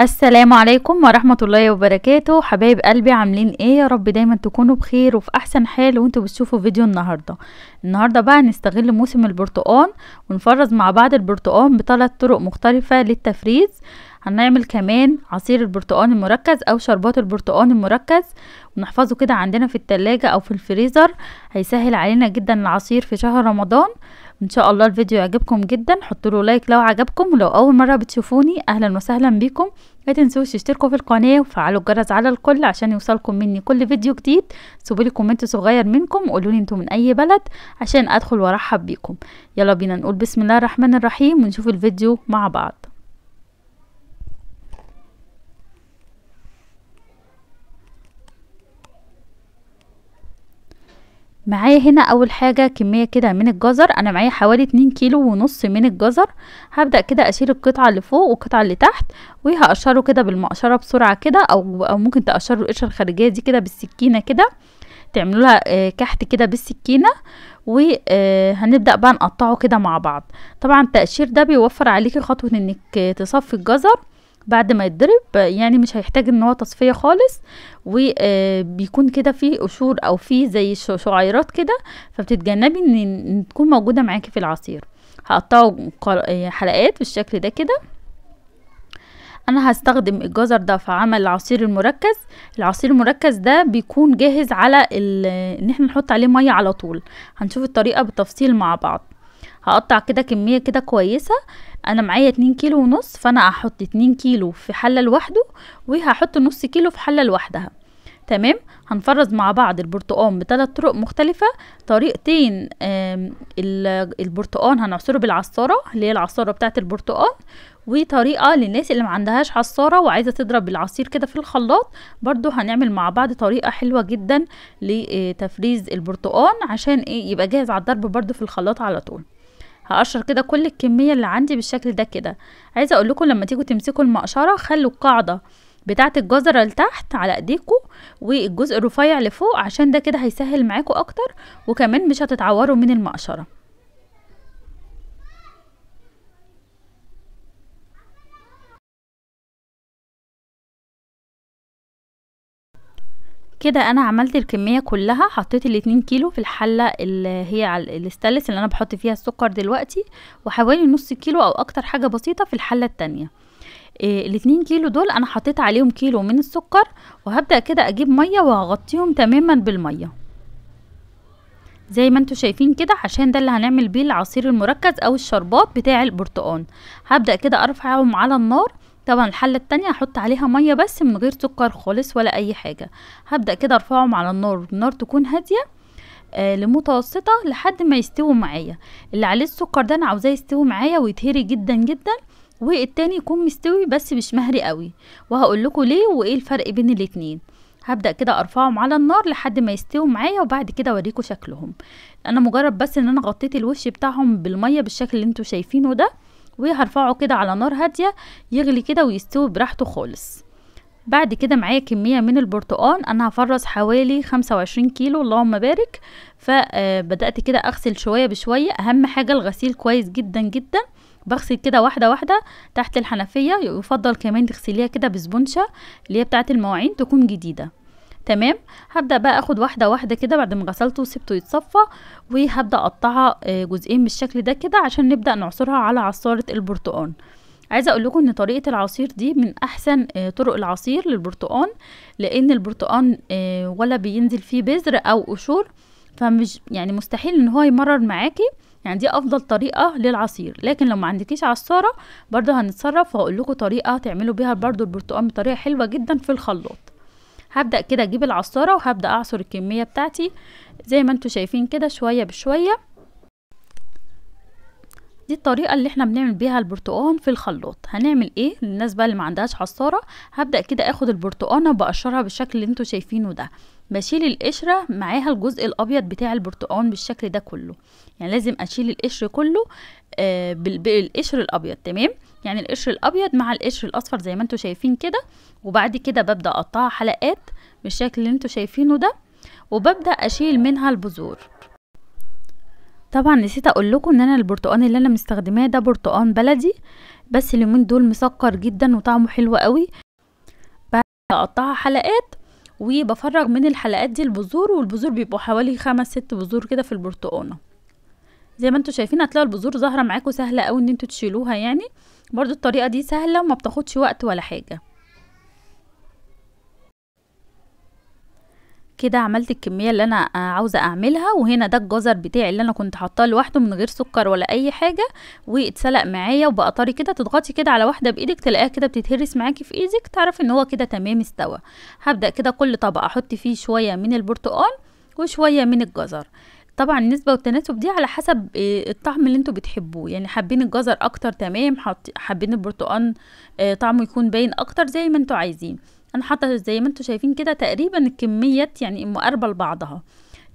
السلام عليكم ورحمة الله وبركاته حبايب قلبي عاملين ايه يا رب دايما تكونوا بخير وفي احسن حال وانتوا بتشوفوا فيديو النهاردة النهاردة بقى هنستغل موسم البرتقان ونفرز مع بعض البرتقان بثلاث طرق مختلفة للتفريز هنعمل كمان عصير البرتقان المركز او شربات البرتقان المركز ونحفظه كده عندنا في التلاجة او في الفريزر هيسهل علينا جدا العصير في شهر رمضان ان شاء الله الفيديو يعجبكم جدا حطوا له لايك لو عجبكم ولو اول مره بتشوفوني اهلا وسهلا بكم ما تنسوش تشتركوا في القناه وفعلوا الجرس على الكل عشان يوصلكم مني كل فيديو جديد سيبوا لي كومنت صغير منكم قولوا لي انتم من اي بلد عشان ادخل وارحب بيكم يلا بينا نقول بسم الله الرحمن الرحيم ونشوف الفيديو مع بعض معايا هنا اول حاجة كمية كده من الجزر انا معايا حوالي اتنين كيلو ونص من الجزر هبدأ كده اشيل القطعة اللي فوق والقطعة اللي تحت وهقشره كده بالمقشرة بسرعة كده او, أو ممكن تقشروا القشرة الخارجية دي كده بالسكينة كده تعملوا لها آه، كحت كده بالسكينة وهنبدأ آه، بقى نقطعه كده مع بعض طبعا التقشير ده بيوفر عليكي خطوة انك تصفي الجزر بعد ما يتضرب يعني مش هيحتاج ان هو تصفيه خالص وبيكون آه، كده في قشور او في زي شعيرات كده فبتتجنبي ان تكون موجوده معاكي في العصير هقطعه آه، حلقات بالشكل ده كده انا هستخدم الجزر ده في عمل العصير المركز العصير المركز ده بيكون جاهز على ان احنا نحط عليه ميه على طول هنشوف الطريقه بالتفصيل مع بعض هقطع كده كمية كده كويسة انا معايا اتنين كيلو ونص فانا هحط اتنين كيلو في حلة لوحده وهحط نص كيلو في حلة لوحدها تمام هنفرز مع بعض البرتقان بثلاث طرق مختلفة طريقتين البرتقان هنعصره بالعصارة اللي هي العصارة بتاعة البرتقان وطريقة للناس اللي ما عندهاش عصارة وعايزة تضرب العصير كده في الخلاط برضو هنعمل مع بعض طريقة حلوة جدا لتفريز البرتقان عشان ايه يبقى جاهز على الضرب برضو في الخلاط على طول هقشر كده كل الكمية اللي عندي بالشكل ده كده عايزة اقول لكم لما تيجوا تمسكوا المقشرة خلوا القاعدة بتاعة الجزرة لتحت على ايديكم والجزء الرفيع لفوق عشان ده كده هيسهل معاكم اكتر وكمان مش هتتعوروا من المقشرة كده انا عملت الكميه كلها حطيت الاتنين كيلو في الحله اللي هي على الاستانلس اللي انا بحط فيها السكر دلوقتي وحوالي نص كيلو او اكتر حاجه بسيطه في الحله التانية آه، الاتنين كيلو دول انا حطيت عليهم كيلو من السكر وهبدا كده اجيب ميه وهغطيهم تماما بالميه زي ما انتوا شايفين كده عشان ده اللي هنعمل بيه العصير المركز او الشربات بتاع البرتقال هبدا كده ارفعهم على النار طبعا الحله التانية هحط عليها ميه بس من غير سكر خالص ولا اي حاجه هبدا كده ارفعهم على النار النار تكون هاديه آه لمتوسطه لحد ما يستووا معايا اللي عليه السكر ده انا عاوزاه يستوي معايا ويتهري جدا جدا والتاني يكون مستوي بس مش مهري قوي وهقول لكم ليه وايه الفرق بين الاتنين هبدا كده ارفعهم على النار لحد ما يستووا معايا وبعد كده اوريكم شكلهم انا مجرد بس ان انا غطيت الوش بتاعهم بالميه بالشكل اللي انتوا شايفينه ده وهرفعه كده على نار هادية يغلي كده ويستوي براحته خالص بعد كده معايا كمية من البرتقان انا هفرز حوالي خمسة وعشرين كيلو اللهم بارك فبدأت آه، كده اغسل شوية بشوية اهم حاجة الغسيل كويس جدا جدا بغسل كده واحدة واحدة تحت الحنفية يفضل كمان تغسليها كده بسبونشة اللي هي بتاعت المواعين تكون جديدة تمام هبدا بقى اخد واحده واحده كده بعد ما غسلته وسبته يتصفى وهبدا اقطعها آه، جزئين بالشكل ده كده عشان نبدا نعصرها على عصاره البرتقال عايزه اقول لكم ان طريقه العصير دي من احسن آه، طرق العصير للبرتقال لان البرتقال آه، ولا بينزل فيه بذر او قشور فمش يعني مستحيل ان هو يمرر معاكي يعني دي افضل طريقه للعصير لكن لو ما عندكيش عصاره برده هنتصرف وهقول لكم طريقه تعملوا بيها برده البرتقال بطريقه حلوه جدا في الخلاط هبدأ كده اجيب العصارة وهبدأ اعصر الكمية بتاعتي زي ما انتوا شايفين كده شوية بشوية دي الطريقة اللي احنا بنعمل بيها البرتقان في الخلاط هنعمل ايه للناس بقى اللي ما عندهاش عصارة هبدأ كده اخد البرتقانة بقشرها بالشكل اللي انتوا شايفينه ده بشيل القشرة معاها الجزء الأبيض بتاع البرتقان بالشكل ده كله يعني لازم أشيل القشر كله آه بالقشر الأبيض تمام يعني القشر الأبيض مع القشر الأصفر زي ما انتوا شايفين كده وبعد كده ببدأ أقطعها حلقات بالشكل اللي انتوا شايفينه ده وببدأ أشيل منها البذور طبعا نسيت اقول لكم ان انا البرتقان اللي انا مستخدماه ده برتقان بلدي بس اليومين دول مسكر جدا وطعمه حلو قوي بعد اقطعها حلقات وبفرغ من الحلقات دي البذور والبذور بيبقوا حوالي خمس ست بذور كده في البرتقانه زي ما انتوا شايفين هتلاقوا البذور ظاهره معاكم سهله قوي ان انتوا تشيلوها يعني برضو الطريقه دي سهله وما بتاخدش وقت ولا حاجه كده عملت الكميه اللي انا عاوزه اعملها وهنا ده الجزر بتاعي اللي انا كنت حاطاه لوحده من غير سكر ولا اي حاجه واتسلق معايا وبقى طري كده تضغطي كده على واحده بايدك تلاقيها كده بتتهرس معاكي في ايدك تعرفي ان هو كده تمام استوى هبدا كده كل طبق احط فيه شويه من البرتقال وشويه من الجزر طبعا النسبه والتناسب دي على حسب آه، الطعم اللي انتوا بتحبوه يعني حابين الجزر اكتر تمام حابين البرتقال آه، طعمه يكون باين اكتر زي ما انتوا عايزين انا حاطه زي ما انتم شايفين كده تقريبا الكميات يعني مقاربه لبعضها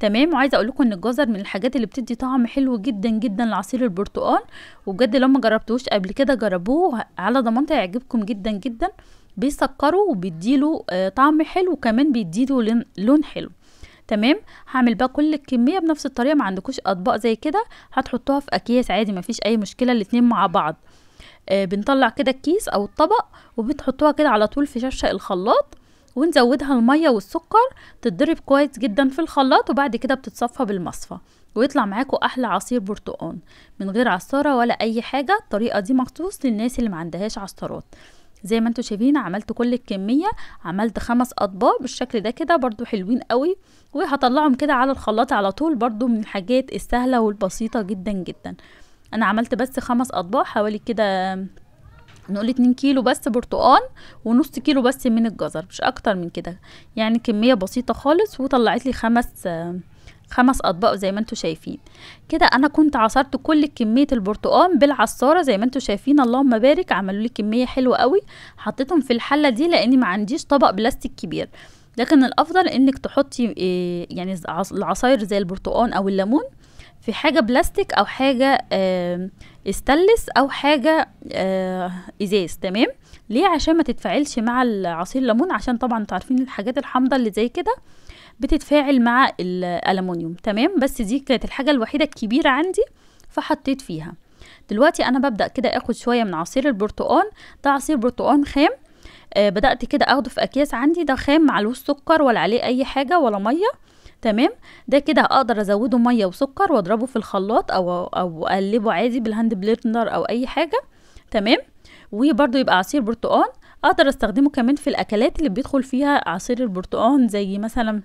تمام وعايزه اقول لكم ان الجزر من الحاجات اللي بتدي طعم حلو جدا جدا لعصير البرتقال وبجد لو ما جربتوش قبل كده جربوه على ضمانتي هيعجبكم جدا جدا بيسكره وبيديله آه، طعم حلو وكمان بيديله لون حلو تمام هعمل بقى كل الكميه بنفس الطريقه ما عندكوش اطباق زي كده هتحطوها في اكياس عادي مفيش اي مشكله الاتنين مع بعض آه، بنطلع كده الكيس او الطبق وبتحطوها كده على طول في شاشه الخلاط ونزودها الميه والسكر تتضرب كويس جدا في الخلاط وبعد كده بتتصفى بالمصفى ويطلع معاكو احلى عصير برتقان من غير عصاره ولا اي حاجه الطريقه دي مخصوص للناس اللي ما عندهاش عصارات زي ما انتم شايفين عملت كل الكميه عملت خمس اطباق بالشكل ده كده برضو حلوين قوي وهطلعهم كده على الخلاط على طول برضو من الحاجات السهله والبسيطه جدا جدا انا عملت بس خمس اطباق حوالي كده نقول 2 كيلو بس برتقال ونص كيلو بس من الجزر مش اكتر من كده يعني كميه بسيطه خالص وطلعت لي خمس خمس اطباق زي ما انتم شايفين كده انا كنت عصرت كل كميه البرتقال بالعصاره زي ما انتم شايفين اللهم بارك عملوا لي كميه حلوه قوي حطيتهم في الحله دي لاني ما عنديش طبق بلاستيك كبير لكن الافضل انك تحطي إيه، يعني العصاير زي البرتقال او الليمون في حاجة بلاستيك أو حاجة استلس أو حاجة آه، إزاز تمام ليه عشان ما تتفاعلش مع عصير الليمون عشان طبعا انتوا عارفين الحاجات الحامضة اللي زي كده بتتفاعل مع الألمونيوم تمام بس دي كانت الحاجة الوحيدة الكبيرة عندي فحطيت فيها دلوقتي أنا ببدأ كده آخد شوية من عصير البرتقال ده عصير برتقال خام آه بدأت كده أخده في أكياس عندي ده خام معلوش سكر ولا عليه أي حاجة ولا مية تمام ده كده اقدر ازوده ميه وسكر واضربه في الخلاط او او اقلبه عادي بالهاند بلندر او اي حاجه تمام وبرده يبقى عصير برتقال اقدر استخدمه كمان في الاكلات اللي بيدخل فيها عصير البرتقال زي مثلا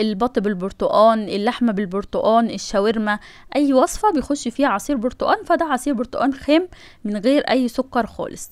البط بالبرتقال اللحمه بالبرتقال الشاورما اي وصفه بيخش فيها عصير برتقال فده عصير برتقال خام من غير اي سكر خالص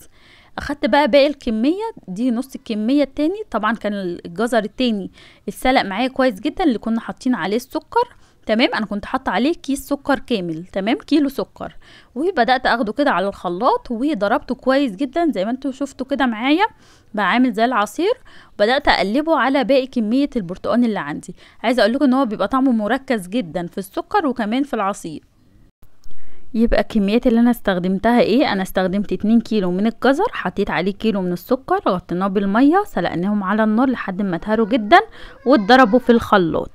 اخدت بقى باقي الكميه دي نص الكميه التاني طبعا كان الجزر التاني اتسلق معايا كويس جدا اللي كنا حاطين عليه السكر تمام انا كنت حاطه عليه كيس سكر كامل تمام كيلو سكر وبدات اخده كده على الخلاط وضربته كويس جدا زي ما انتم شفتوا كده معايا بقى عامل زي العصير بدات اقلبه على باقي كميه البرتقال اللي عندي عايزه اقول لكم ان هو بيبقى طعمه مركز جدا في السكر وكمان في العصير يبقى الكميات اللي انا استخدمتها ايه انا استخدمت 2 كيلو من الجزر حطيت عليه كيلو من السكر غطيناه بالميه سلقناهم على النار لحد ما تهروا جدا واتضربوا في الخلاط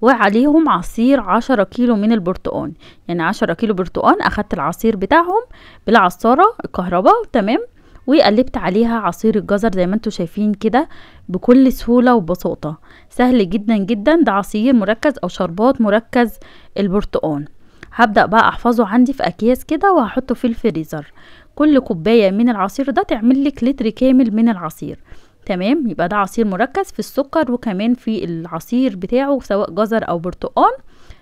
وعليهم عصير عشرة كيلو من البرتقال يعني عشرة كيلو برتقال اخدت العصير بتاعهم بالعصارة الكهرباء تمام وقلبت عليها عصير الجزر زي ما انتم شايفين كده بكل سهولة وبساطة سهل جدا جدا ده عصير مركز او شربات مركز البرتقال هبدأ بقى أحفظه عندي في أكياس كده وهحطه في الفريزر كل كوباية من العصير ده تعمل لك لتر كامل من العصير تمام يبقى ده عصير مركز في السكر وكمان في العصير بتاعه سواء جزر أو برتقال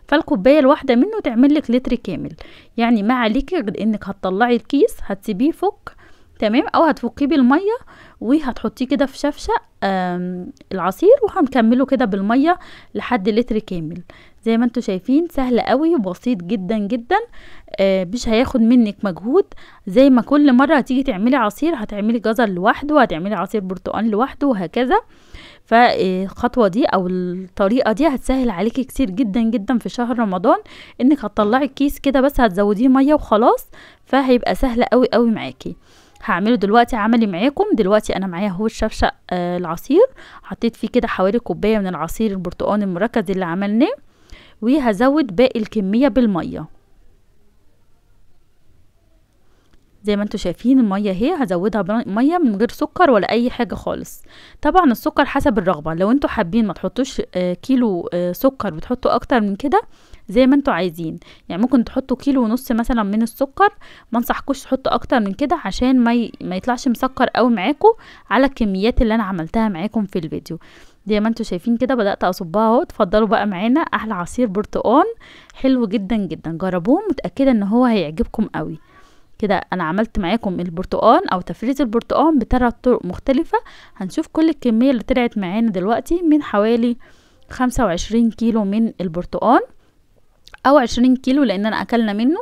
فالكوبايه الواحده منه تعمل لك لتر كامل يعني ما عليك غير انك هتطلعي الكيس هتسيبيه فك تمام او هتفكيه بالميه وهتحطيه كده في شفشق العصير وهنكمله كده بالميه لحد لتر كامل زي ما انتم شايفين سهل قوي وبسيط جدا جدا آه، مش هياخد منك مجهود زي ما كل مرة هتيجي تعملي عصير هتعملي جزر لوحده وهتعملي عصير برتقال لوحده وهكذا فالخطوة آه، دي او الطريقة دي هتسهل عليكي كتير جدا جدا في شهر رمضان انك هتطلعي الكيس كده بس هتزوديه مية وخلاص فهيبقى سهل قوي قوي معاكي هعمله دلوقتي عملي معاكم دلوقتي انا معايا هو الشفشق آه العصير حطيت فيه كده حوالي كوبايه من العصير البرتقال المركز اللي عملناه وهزود باقي الكمية بالمية زي ما انتوا شايفين المية اهي هزودها بمية من غير سكر ولا اي حاجة خالص طبعا السكر حسب الرغبة لو انتوا حابين ما تحطوش آه، كيلو آه، سكر بتحطوا اكتر من كده زي ما انتوا عايزين يعني ممكن تحطوا كيلو ونص مثلا من السكر ما انصحكوش تحطوا اكتر من كده عشان ما, ما يطلعش مسكر قوي معاكم على الكميات اللي انا عملتها معاكم في الفيديو دي ما انتوا شايفين كده بدات اصبها اهو اتفضلوا بقى معانا احلى عصير برتقال حلو جدا جدا جربوه متاكده ان هو هيعجبكم قوي كده انا عملت معاكم البرتقال او تفريز البرتقال بثلاث طرق مختلفه هنشوف كل الكميه اللي طلعت معانا دلوقتي من حوالي خمسة وعشرين كيلو من البرتقال او عشرين كيلو لان انا اكلنا منه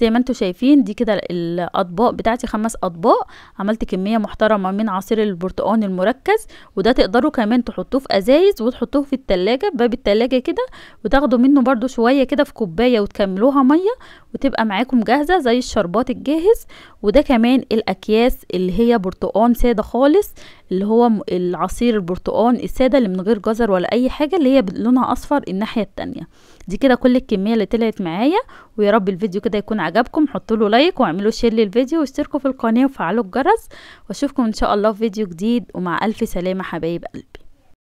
زي ما انتم شايفين دي كده الاطباق بتاعتي خمس اطباق عملت كميه محترمه من عصير البرتقال المركز وده تقدروا كمان تحطوه في ازايز وتحطوه في التلاجة باب التلاجة كده وتاخدوا منه برده شويه كده في كوبايه وتكملوها ميه وتبقى معاكم جاهزه زي الشربات الجاهز وده كمان الاكياس اللي هي برتقال ساده خالص اللي هو العصير البرتقال الساده اللي من غير جزر ولا اي حاجه اللي هي لونها اصفر الناحيه التانية دي كده كل الكميه اللي طلعت معايا ويا رب الفيديو كده يكون عجبكم حطوا له لايك واعملوا شير للفيديو واشتركوا في القناه وفعلوا الجرس واشوفكم ان شاء الله في فيديو جديد ومع الف سلامه حبايب قلبي